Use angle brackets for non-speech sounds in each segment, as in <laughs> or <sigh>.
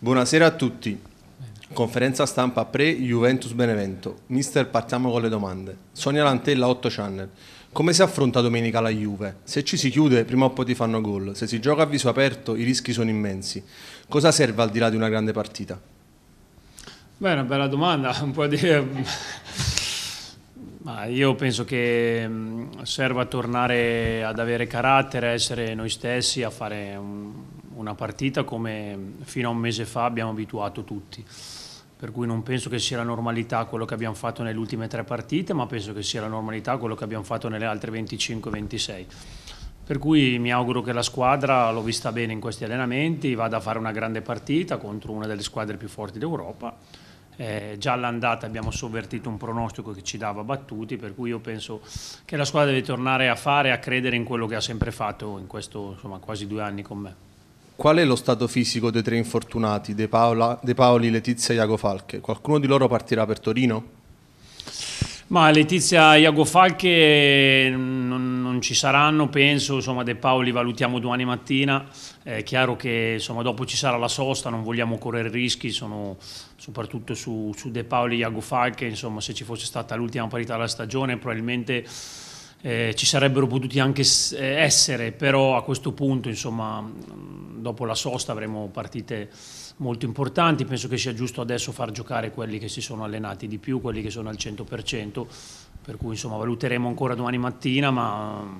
Buonasera a tutti. Conferenza stampa pre-Juventus Benevento. Mister, partiamo con le domande. Sonia Lantella, 8 Channel. Come si affronta domenica la Juve? Se ci si chiude, prima o poi ti fanno gol. Se si gioca a viso aperto, i rischi sono immensi. Cosa serve al di là di una grande partita? Beh, una bella domanda. <laughs> Un po' di... Ma io penso che mm, serva tornare ad avere carattere, a essere noi stessi, a fare un una partita come fino a un mese fa abbiamo abituato tutti. Per cui non penso che sia la normalità quello che abbiamo fatto nelle ultime tre partite, ma penso che sia la normalità quello che abbiamo fatto nelle altre 25-26. Per cui mi auguro che la squadra, l'ho vista bene in questi allenamenti, vada a fare una grande partita contro una delle squadre più forti d'Europa. Eh, già all'andata abbiamo sovvertito un pronostico che ci dava battuti, per cui io penso che la squadra deve tornare a fare, e a credere in quello che ha sempre fatto in questi quasi due anni con me. Qual è lo stato fisico dei tre infortunati, De, Paola, De Paoli, Letizia e Iago Falche? Qualcuno di loro partirà per Torino? Ma Letizia e Iago Falche non, non, ci saranno, penso, insomma De Paoli valutiamo domani mattina, è chiaro che insomma, dopo ci sarà la sosta, non vogliamo correre rischi, sono, soprattutto su, su De Paoli e Iago Falche, insomma se ci fosse stata l'ultima parità della stagione probabilmente eh, ci sarebbero potuti anche eh, essere, però a questo punto, insomma, mm, dopo la sosta avremo partite molto importanti, penso che sia giusto adesso far giocare quelli che si sono allenati di più, quelli che sono al 100%, per cui insomma valuteremo ancora domani mattina, ma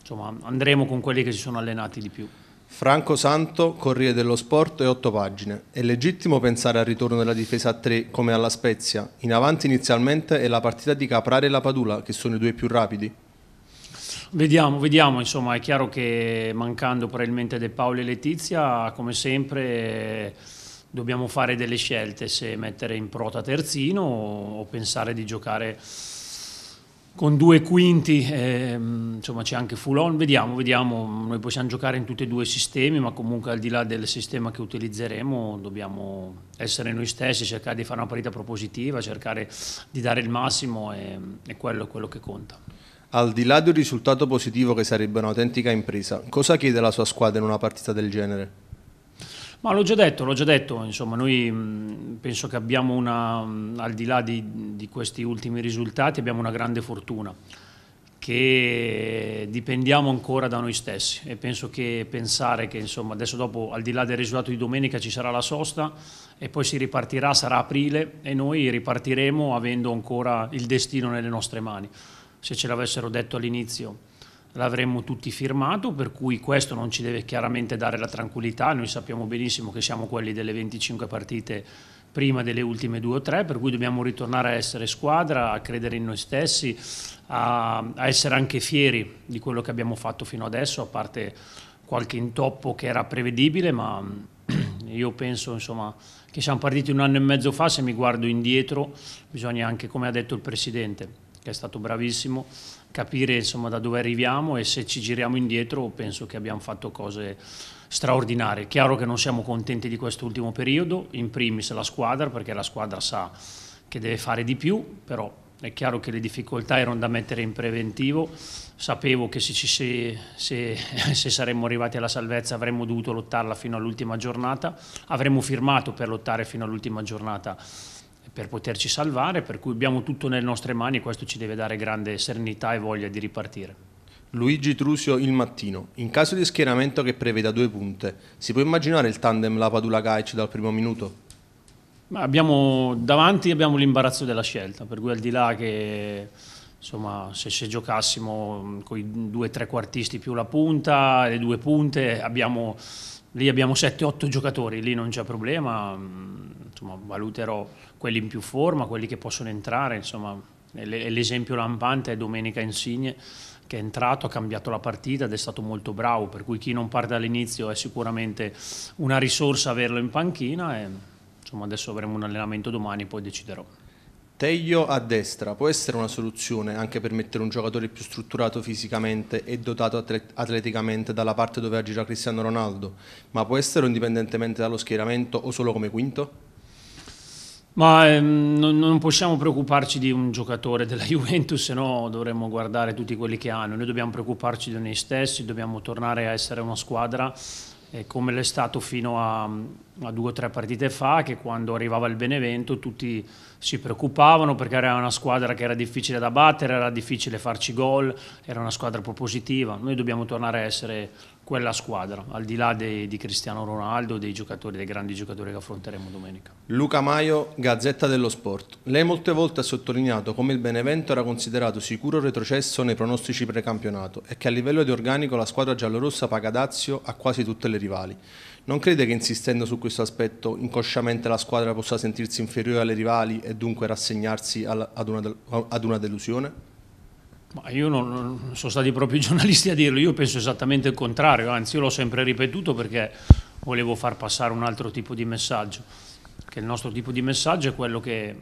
insomma, andremo con quelli che si sono allenati di più. Franco Santo, Corriere dello Sport e 8 pagine. È legittimo pensare al ritorno della difesa a 3 come alla Spezia. In avanti inizialmente è la partita di Caprare e la Padula, che sono i due più rapidi. Vediamo, vediamo, insomma, è chiaro che mancando probabilmente De Paolo e Letizia, come sempre dobbiamo fare delle scelte se mettere in prota terzino o pensare di giocare con due quinti, eh, insomma c'è anche Fulon, vediamo, vediamo, noi possiamo giocare in tutti e due i sistemi, ma comunque al di là del sistema che utilizzeremo dobbiamo essere noi stessi, cercare di fare una partita propositiva, cercare di dare il massimo e, e quello è quello che conta. Al di là di un risultato positivo che sarebbe un'autentica impresa, cosa chiede la sua squadra in una partita del genere? Ma l'ho già detto, l'ho già detto, insomma, noi mm, penso che abbiamo una, mm, al di là di, di questi ultimi risultati, abbiamo una grande fortuna che dipendiamo ancora da noi stessi e penso che pensare che insomma, adesso dopo al di là del risultato di domenica ci sarà la sosta e poi si ripartirà, sarà aprile e noi ripartiremo avendo ancora il destino nelle nostre mani. Se ce l'avessero detto all'inizio l'avremmo tutti firmato, per cui questo non ci deve chiaramente dare la tranquillità, noi sappiamo benissimo che siamo quelli delle 25 partite prima delle ultime due o tre, per cui dobbiamo ritornare a essere squadra, a credere in noi stessi, a, a essere anche fieri di quello che abbiamo fatto fino adesso, a parte qualche intoppo che era prevedibile, ma <clears throat> io penso insomma, che siamo partiti un anno e mezzo fa, se mi guardo indietro bisogna anche, come ha detto il Presidente, che è stato bravissimo, capire insomma, da dove arriviamo e se ci giriamo indietro penso che abbiamo fatto cose straordinarie. Chiaro che non siamo contenti di questo ultimo periodo, in primis la squadra, perché la squadra sa che deve fare di più, però è chiaro che le difficoltà erano da mettere in preventivo, sapevo che se, se, se, <laughs> se, saremmo arrivati alla salvezza avremmo dovuto lottarla fino all'ultima giornata, avremmo firmato per lottare fino all'ultima giornata per poterci salvare, per cui abbiamo tutto nelle nostre mani e questo ci deve dare grande serenità e voglia di ripartire. Luigi Trusio il mattino. In caso di schieramento che preveda due punte, si può immaginare il tandem La Padula-Gaic dal primo minuto? Ma abbiamo, davanti abbiamo l'imbarazzo della scelta, per cui al di là che insomma, se, se, giocassimo mm, con i due tre quartisti più la punta, le due punte, abbiamo, lì abbiamo 7-8 giocatori, lì non c'è problema mm insomma, valuterò quelli in più forma, quelli che possono entrare, insomma, l'esempio lampante è Domenica Insigne che è entrato, ha cambiato la partita ed è stato molto bravo, per cui chi non parte dall'inizio è sicuramente una risorsa averlo in panchina e insomma, adesso avremo un allenamento domani e poi deciderò. Teglio a destra può essere una soluzione anche per mettere un giocatore più strutturato fisicamente e dotato atleticamente dalla parte dove agirà Cristiano Ronaldo, ma può essere indipendentemente dallo schieramento o solo come quinto? Ma ehm, non, possiamo preoccuparci di un giocatore della <laughs> Juventus, se no dovremmo guardare tutti quelli che hanno. Noi dobbiamo preoccuparci di noi stessi, dobbiamo tornare a essere una squadra eh, come l'è stato fino a, a, due o tre partite fa, che quando arrivava il Benevento tutti si preoccupavano perché era una squadra che era difficile da battere, era difficile farci gol, era una squadra propositiva. Noi dobbiamo tornare a essere quella squadra, al di là dei, di Cristiano Ronaldo, dei giocatori, dei grandi giocatori che affronteremo domenica. Luca Maio, Gazzetta dello Sport. Lei molte volte ha sottolineato come il Benevento era considerato sicuro retrocesso nei pronostici precampionato e che a livello di organico la squadra giallorossa paga dazio a quasi tutte le rivali. Non crede che insistendo su questo aspetto inconsciamente la squadra possa sentirsi inferiore alle rivali e dunque rassegnarsi ad una delusione? Ma io non, non, sono stati proprio i giornalisti a dirlo, io penso esattamente il contrario, anzi io l'ho sempre ripetuto perché volevo far passare un altro tipo di messaggio, che il nostro tipo di messaggio è quello che,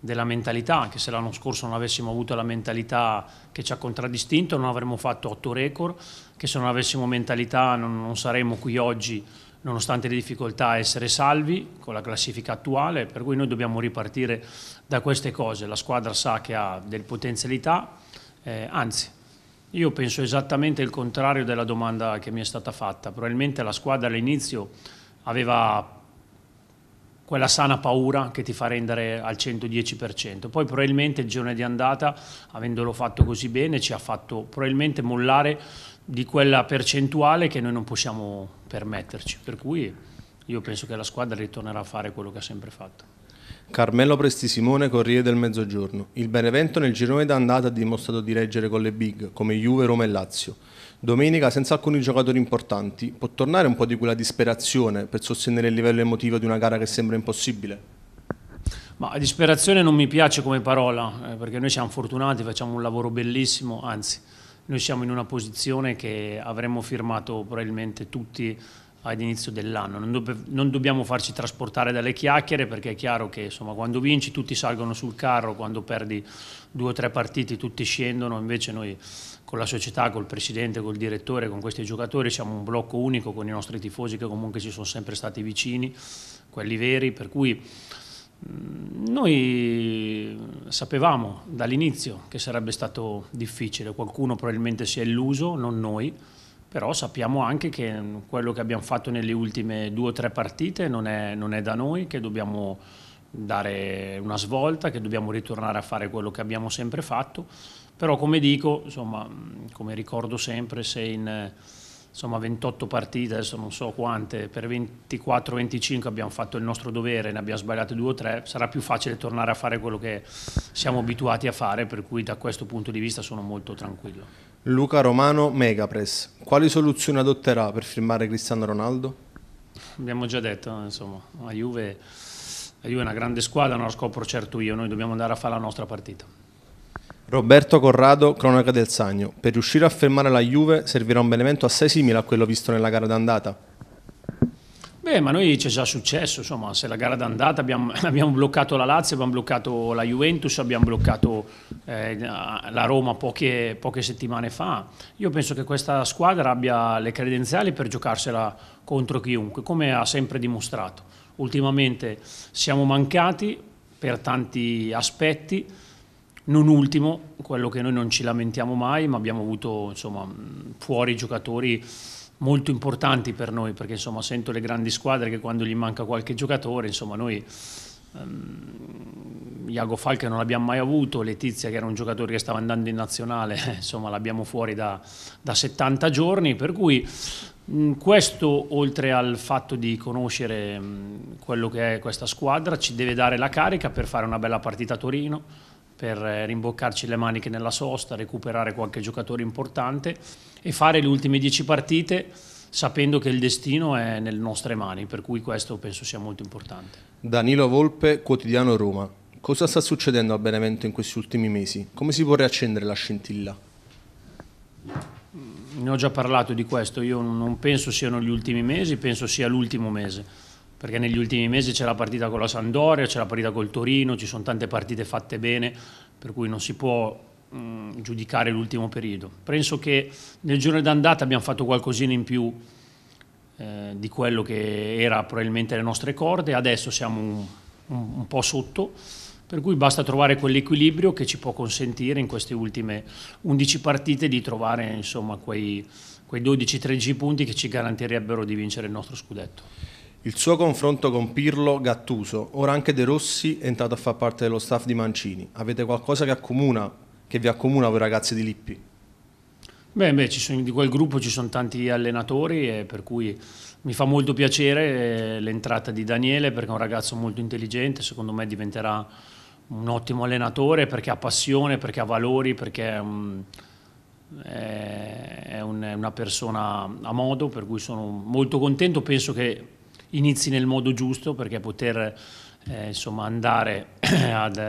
della mentalità, anche se l'anno scorso non avessimo avuto la mentalità che ci ha contraddistinto non avremmo fatto otto record, che se non avessimo mentalità non, non saremmo qui oggi nonostante le difficoltà, a essere salvi con la classifica attuale, per cui noi dobbiamo ripartire da queste cose. La squadra sa che ha delle potenzialità, eh, anzi, io penso esattamente il contrario della domanda che mi è stata fatta. Probabilmente la squadra all'inizio aveva quella sana paura che ti fa rendere al 110%. Poi probabilmente il giorno di andata, avendolo fatto così bene, ci ha fatto probabilmente mollare di quella percentuale che noi non possiamo permetterci. Per cui io penso che la squadra ritornerà a fare quello che ha sempre fatto. Carmelo Prestisimone, Corriere del Mezzogiorno. Il Benevento nel girone d'andata ha dimostrato di reggere con le big, come Juve, Roma e Lazio. Domenica, senza alcuni giocatori importanti, può tornare un po' di quella disperazione per sostenere il livello emotivo di una gara che sembra impossibile? Ma disperazione non mi piace come parola, eh, perché noi siamo fortunati, facciamo un lavoro bellissimo, anzi noi siamo in una posizione che avremmo firmato probabilmente tutti ad inizio dell'anno. Non, do non, dobbiamo farci trasportare dalle chiacchiere perché è chiaro che insomma, quando vinci tutti salgono sul carro, quando perdi due o tre partiti tutti scendono, invece noi con la società, col presidente, col direttore, con questi giocatori siamo un blocco unico con i nostri tifosi che comunque ci sono sempre stati vicini, quelli veri, per cui Mm, noi sapevamo dall'inizio che sarebbe stato difficile, qualcuno probabilmente si è illuso, non noi, però sappiamo anche che quello che abbiamo fatto nelle ultime due o tre partite non è, non è da noi, che dobbiamo dare una svolta, che dobbiamo ritornare a fare quello che abbiamo sempre fatto, però come dico, insomma, mm, come ricordo sempre, se in insomma 28 partite, adesso non so quante, per 24-25 abbiamo fatto il nostro dovere, ne abbiamo sbagliate due o tre, sarà più facile tornare a fare quello che siamo abituati a fare, per cui da questo punto di vista sono molto tranquillo. Luca Romano, Megapress, quali soluzioni adotterà per firmare Cristiano Ronaldo? Abbiamo già detto, insomma, la Juve, la Juve è una grande squadra, non la scopro certo io, noi dobbiamo andare a fare la nostra partita. Roberto Corrado, cronaca del Sagno. Per riuscire a fermare la Juve servirà un Benevento assai simile a quello visto nella gara d'andata. Beh, ma noi c'è già successo, insomma, se la gara d'andata abbiamo, <laughs> abbiamo, bloccato la Lazio, abbiamo bloccato la Juventus, abbiamo bloccato eh, la Roma poche, poche, settimane fa. Io penso che questa squadra abbia le credenziali per giocarsela contro chiunque, come ha sempre dimostrato. Ultimamente siamo mancati per tanti aspetti, non ultimo, quello che noi non ci lamentiamo mai, ma abbiamo avuto insomma, fuori giocatori molto importanti per noi, perché insomma, sento le grandi squadre che quando gli manca qualche giocatore, insomma, noi ehm, Iago Falca non l'abbiamo mai avuto, Letizia che era un giocatore che stava andando in nazionale, <laughs> insomma, l'abbiamo fuori da, da 70 giorni, per cui questo, oltre al fatto di conoscere quello che è questa squadra, ci deve dare la carica per fare una bella partita a Torino, per eh, rimboccarci le maniche nella sosta, recuperare qualche giocatore importante e fare le ultime dieci partite sapendo che il destino è nelle nostre mani, per cui questo penso sia molto importante. Danilo Volpe, quotidiano Roma. Cosa sta succedendo a Benevento in questi ultimi mesi? Come si può riaccendere la scintilla? Ne ho già parlato di questo, io non penso siano gli ultimi mesi, penso sia l'ultimo mese perché negli ultimi mesi c'è la partita con la Sandoria, c'è la partita col Torino, ci sono tante partite fatte bene, per cui non si può mh, giudicare l'ultimo periodo. Penso che nel giorno d'andata abbiamo fatto qualcosina in più eh, di quello che era probabilmente le nostre corde, adesso siamo un, un, un po' sotto, per cui basta trovare quell'equilibrio che ci può consentire in queste ultime 11 partite di trovare insomma, quei, quei 12-13 punti che ci garantirebbero di vincere il nostro scudetto. Il suo confronto con Pirlo, Gattuso, ora anche De Rossi è entrato a far parte dello staff di Mancini. Avete qualcosa che, accomuna, che vi accomuna voi ragazzi di Lippi? Beh, beh sono, di quel gruppo ci sono tanti allenatori, e eh, per cui mi fa molto piacere eh, l'entrata di Daniele perché è un ragazzo molto intelligente, secondo me diventerà un ottimo allenatore perché ha passione, perché ha valori, perché è, un, è, è, un, è una persona a modo, per cui sono molto contento, penso che inizi nel modo giusto perché poter eh, insomma, andare <clears throat> ad, eh,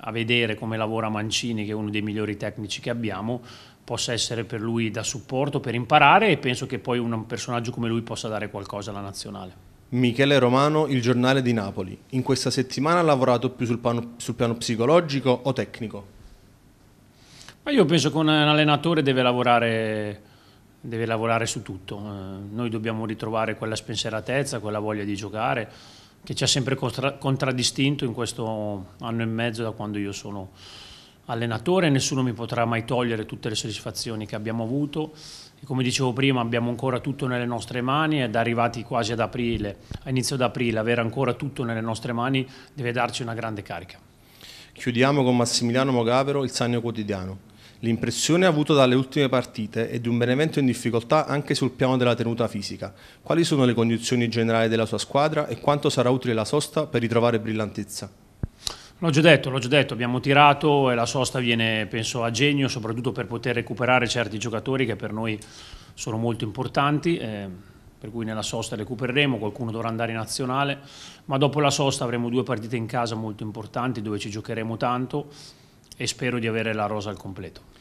a vedere come lavora Mancini, che è uno dei migliori tecnici che abbiamo, possa essere per lui da supporto per imparare e penso che poi un personaggio come lui possa dare qualcosa alla nazionale. Michele Romano, il giornale di Napoli. In questa settimana ha lavorato più sul piano, sul piano psicologico o tecnico? Ma io penso che un allenatore deve lavorare deve lavorare su tutto. Eh, noi dobbiamo ritrovare quella spensieratezza, quella voglia di giocare che ci ha sempre contra- contraddistinto in questo anno e mezzo da quando io sono allenatore, nessuno mi potrà mai togliere tutte le soddisfazioni che abbiamo avuto e come dicevo prima abbiamo ancora tutto nelle nostre mani ed arrivati quasi ad aprile, a inizio ad aprile, avere ancora tutto nelle nostre mani deve darci una grande carica. Chiudiamo con Massimiliano Mogavero, il Sannio Quotidiano. L'impressione avuta dalle ultime partite è di un Benevento in difficoltà anche sul piano della tenuta fisica. Quali sono le condizioni generali della sua squadra e quanto sarà utile la sosta per ritrovare brillantezza? L'ho già detto, l'ho già detto, abbiamo tirato e la sosta viene penso a genio soprattutto per poter recuperare certi giocatori che per noi sono molto importanti. Eh per cui nella sosta recupereremo, qualcuno dovrà andare in nazionale, ma dopo la sosta avremo due partite in casa molto importanti dove ci giocheremo tanto e spero di avere la rosa al completo.